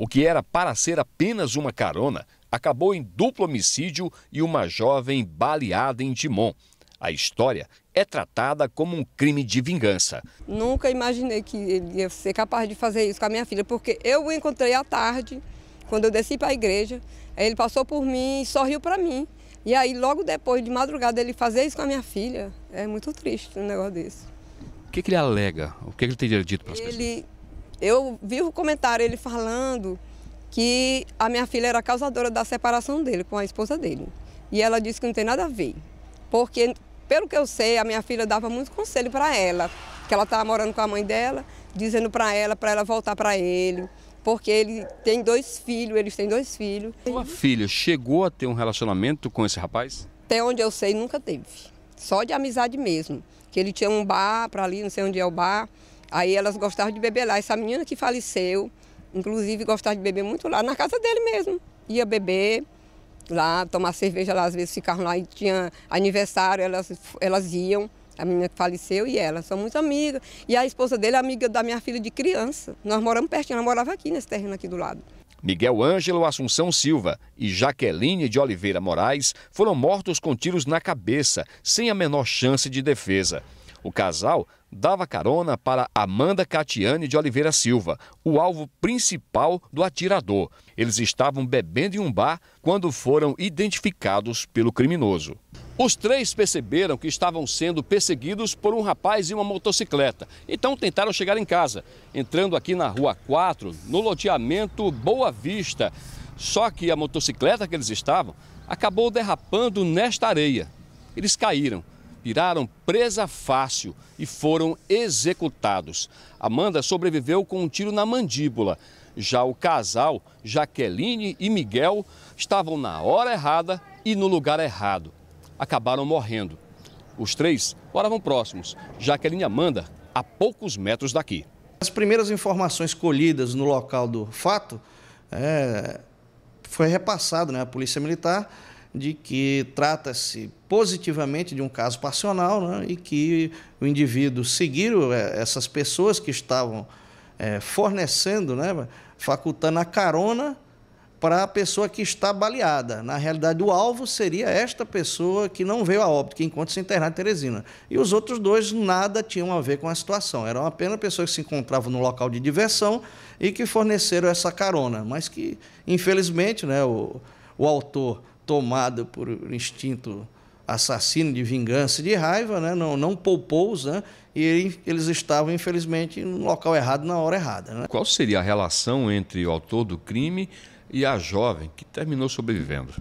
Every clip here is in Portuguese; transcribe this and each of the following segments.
O que era para ser apenas uma carona acabou em duplo homicídio e uma jovem baleada em Timon. A história é tratada como um crime de vingança. Nunca imaginei que ele ia ser capaz de fazer isso com a minha filha, porque eu o encontrei à tarde, quando eu desci para a igreja. Ele passou por mim e sorriu para mim. E aí, logo depois, de madrugada, ele fazer isso com a minha filha, é muito triste um negócio desse. O que, que ele alega? O que, que ele teria dito para as pessoas? Eu vi o comentário ele falando que a minha filha era causadora da separação dele com a esposa dele. E ela disse que não tem nada a ver. Porque, pelo que eu sei, a minha filha dava muito conselho para ela, que ela estava morando com a mãe dela, dizendo para ela, para ela voltar para ele, porque ele tem dois filhos, eles têm dois filhos. Sua filha chegou a ter um relacionamento com esse rapaz? Até onde eu sei, nunca teve. Só de amizade mesmo. Que ele tinha um bar para ali, não sei onde é o bar, Aí elas gostavam de beber lá. Essa menina que faleceu, inclusive, gostava de beber muito lá, na casa dele mesmo. Ia beber lá, tomar cerveja lá, às vezes ficavam lá e tinha aniversário, elas, elas iam. A menina que faleceu e ela, são muito amigas. E a esposa dele é amiga da minha filha de criança. Nós moramos pertinho, ela morava aqui nesse terreno aqui do lado. Miguel Ângelo Assunção Silva e Jaqueline de Oliveira Moraes foram mortos com tiros na cabeça, sem a menor chance de defesa. O casal dava carona para Amanda Catiane de Oliveira Silva, o alvo principal do atirador. Eles estavam bebendo em um bar quando foram identificados pelo criminoso. Os três perceberam que estavam sendo perseguidos por um rapaz e uma motocicleta. Então tentaram chegar em casa, entrando aqui na Rua 4, no loteamento Boa Vista. Só que a motocicleta que eles estavam acabou derrapando nesta areia. Eles caíram viraram presa fácil e foram executados. Amanda sobreviveu com um tiro na mandíbula. Já o casal, Jaqueline e Miguel, estavam na hora errada e no lugar errado. Acabaram morrendo. Os três moravam próximos, Jaqueline e Amanda, a poucos metros daqui. As primeiras informações colhidas no local do fato é, foi repassado né, à Polícia Militar de que trata-se positivamente de um caso passional né, e que o indivíduo seguiu eh, essas pessoas que estavam é, fornecendo, né, facultando a carona para a pessoa que está baleada. Na realidade, o alvo seria esta pessoa que não veio a óbito, que encontra-se internada em Teresina. E os outros dois nada tinham a ver com a situação. Eram apenas pessoas que se encontravam no local de diversão e que forneceram essa carona. Mas que, infelizmente, né, o, o autor tomado por instinto assassino de vingança, de raiva, né? não, não poupou-os, né? e eles estavam, infelizmente, no local errado, na hora errada. Né? Qual seria a relação entre o autor do crime e a jovem que terminou sobrevivendo?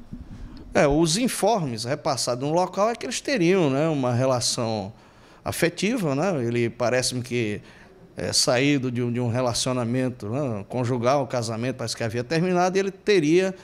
É, os informes repassados no local é que eles teriam né, uma relação afetiva, né? ele parece-me que é, saído de um, de um relacionamento né, conjugal, um casamento, parece que havia terminado, e ele teria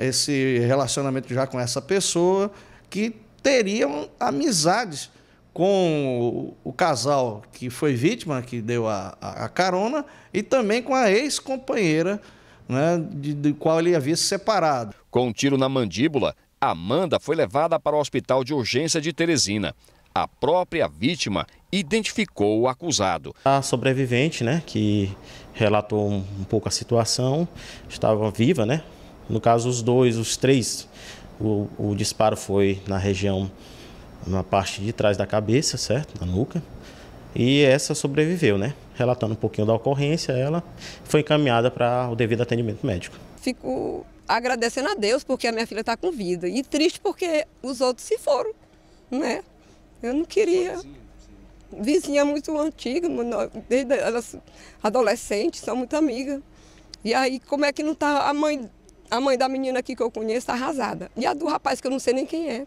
esse relacionamento já com essa pessoa, que teriam amizades com o, casal que foi vítima, que deu a, a, a carona, e também com a ex-companheira né, de, de qual ele havia se separado. Com um tiro na mandíbula, Amanda foi levada para o hospital de urgência de Teresina. A própria vítima identificou o acusado. A sobrevivente, né, que relatou um pouco a situação, estava viva, né, no caso, os dois, os três, o, o disparo foi na região, na parte de trás da cabeça, certo? Na nuca. E essa sobreviveu, né? Relatando um pouquinho da ocorrência, ela foi encaminhada para o devido atendimento médico. Fico agradecendo a Deus porque a minha filha está com vida. E triste porque os outros se foram, né? Eu não queria. Vizinha muito antiga, desde elas adolescentes, são muito amigas. E aí, como é que não está a mãe a mãe da menina aqui que eu conheço está arrasada. E a do rapaz que eu não sei nem quem é.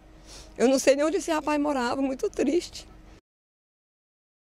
Eu não sei nem onde esse rapaz morava, muito triste.